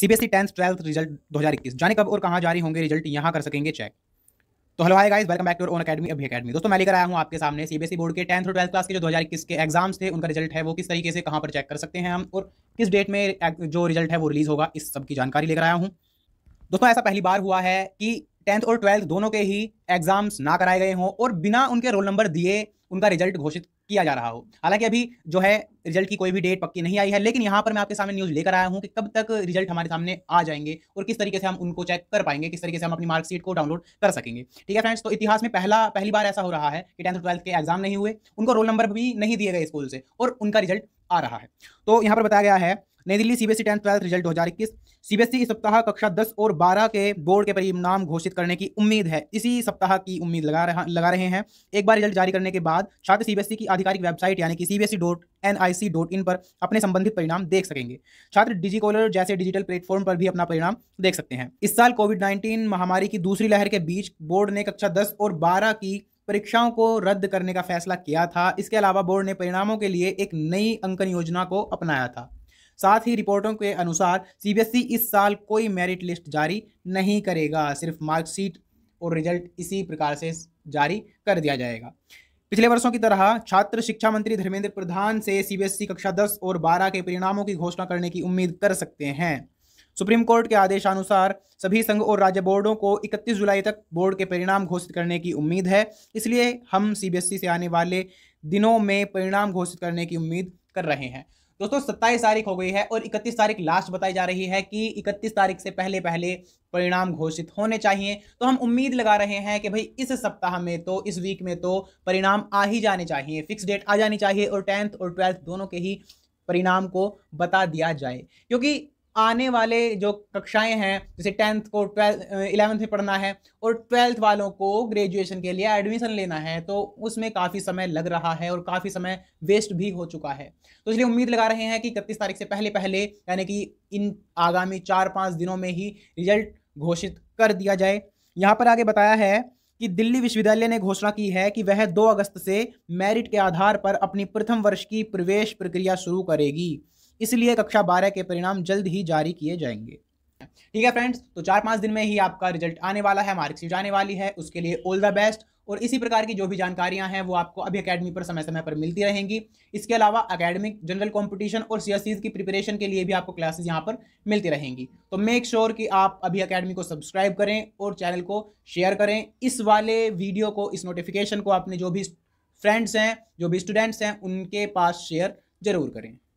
CBSE tenth twelfth result 2021 जाने कब और कहाँ जारी होंगे रिजल्ट यहाँ कर सकेंगे चेक तो hello hi guys welcome back to own academy अभी अकेडमी दोस्तों मैं लेकर आया हूँ आपके सामने सीबीएसई बोर्ड e के टेंथ और ट्वेल्थ क्लास के जो 2021 के एग्जाम्स थे उनका रिजल्ट है वो किस तरीके से कहाँ पर चेक कर सकते हैं हम और किस डेट में जो रिजल्ट है वो रिलीज होगा इस सब की जानकारी लेकर आया हूँ दोस्तों ऐसा पहली बार हुआ है कि टेंथ और ट्वेल्थ दोनों के ही एग्जाम्स ना कराए गए हों और बिना उनके रोल नंबर दिए उनका रिजल्ट घोषित किया जा रहा हो हालांकि अभी जो है रिजल्ट की कोई भी डेट पक्की नहीं आई है लेकिन यहाँ पर मैं आपके सामने न्यूज़ लेकर आया हूँ कि कब तक रिजल्ट हमारे सामने आ जाएंगे और किस तरीके से हम उनको चेक कर पाएंगे किस तरीके से हम अपनी मार्कशीट को डाउनलोड कर सकेंगे ठीक है फ्रेंड्स तो इतिहास में पहला पहली बार ऐसा हो रहा है कि टेंथ ट्वेल्थ के एग्जाम नहीं हुए उनको रोल नंबर भी नहीं दिए गए स्कूल से और उनका रिजल्ट आ रहा है तो यहाँ पर बताया गया है नई Delhi CBSE e tenth twelfth result दो हज़ार इक्कीस सीबीएसई e इस सप्ताह कक्षा दस और बारह के बोर्ड के परिणाम घोषित करने की उम्मीद है इसी सप्ताह की उम्मीद लगा रहा लगा रहे हैं एक बार रिजल्ट जारी करने के बाद छात्र सीबीएसई e की आधिकारिक वेबसाइट यानी कि CBSE dot NIC dot in पर अपने संबंधित परिणाम देख सकेंगे छात्र डिजिकॉलर जैसे डिजिटल प्लेटफॉर्म पर भी अपना परिणाम देख सकते हैं इस साल कोविड नाइन्टीन महामारी की दूसरी लहर के बीच बोर्ड ने कक्षा दस और बारह की परीक्षाओं को रद्द करने का फैसला किया था इसके अलावा बोर्ड ने परिणामों के लिए एक नई अंकन योजना को अपनाया था साथ ही रिपोर्टों के अनुसार सीबीएसई e इस साल कोई मेरिट लिस्ट जारी नहीं करेगा सिर्फ मार्कशीट और रिजल्ट इसी प्रकार से जारी कर दिया जाएगा पिछले वर्षों की तरह छात्र शिक्षा मंत्री धर्मेंद्र प्रधान से सीबीएसई e कक्षा 10 और 12 के परिणामों की घोषणा करने की उम्मीद कर सकते हैं सुप्रीम कोर्ट के आदेशानुसार सभी संघ और राज्य बोर्डों को 31 जुलाई तक बोर्ड के परिणाम घोषित करने की उम्मीद है इसलिए हम सीबीएसई e से आने वाले दिनों में परिणाम घोषित करने की उम्मीद कर रहे हैं दोस्तों सत्ताईस तारीख हो गई है और इकतीस तारीख लास्ट बताई जा रही है कि इकतीस तारीख से पहले पहले परिणाम घोषित होने चाहिए तो हम उम्मीद लगा रहे हैं कि भाई इस सप्ताह में तो इस वीक में तो परिणाम आ ही जाने चाहिए फिक्स डेट आ जानी चाहिए और टेंथ और ट्वेल्थ दोनों के ही परिणाम को बता दिया जाए क्योंकि आने वाले जो कक्षाएं हैं जैसे टेंथ को ट्वेल्थ इलेवंथ में पढ़ना है और ट्वेल्थ वालों को ग्रेजुएशन के लिए एडमिशन लेना है तो उसमें काफ़ी समय लग रहा है और काफ़ी समय वेस्ट भी हो चुका है तो इसलिए उम्मीद लगा रहे हैं कि इकतीस तारीख से पहले पहले यानी कि इन आगामी चार पाँच दिनों में ही रिजल्ट घोषित कर दिया जाए यहाँ पर आगे बताया है कि दिल्ली विश्वविद्यालय ने घोषणा की है कि वह 2 अगस्त से मेरिट के आधार पर अपनी प्रथम वर्ष की प्रवेश प्रक्रिया शुरू करेगी इसलिए कक्षा बारह के परिणाम जल्द ही जारी किए जाएंगे ठीक है फ्रेंड्स तो चार पाँच दिन में ही आपका रिजल्ट आने वाला है मार्कशीट आने वाली है उसके लिए ऑल द बेस्ट और इसी प्रकार की जो भी जानकारियां हैं वो आपको अभी अकेडमी पर समय समय पर मिलती रहेंगी इसके अलावा अकेडमिक जनरल कंपटीशन और सी की प्रिपरेशन के लिए भी आपको क्लासेस यहाँ पर मिलती रहेंगी तो मेक श्योर sure कि आप अभी अकेडमी को सब्सक्राइब करें और चैनल को शेयर करें इस वाले वीडियो को इस नोटिफिकेशन को अपने जो भी फ्रेंड्स हैं जो भी स्टूडेंट्स हैं उनके पास शेयर जरूर करें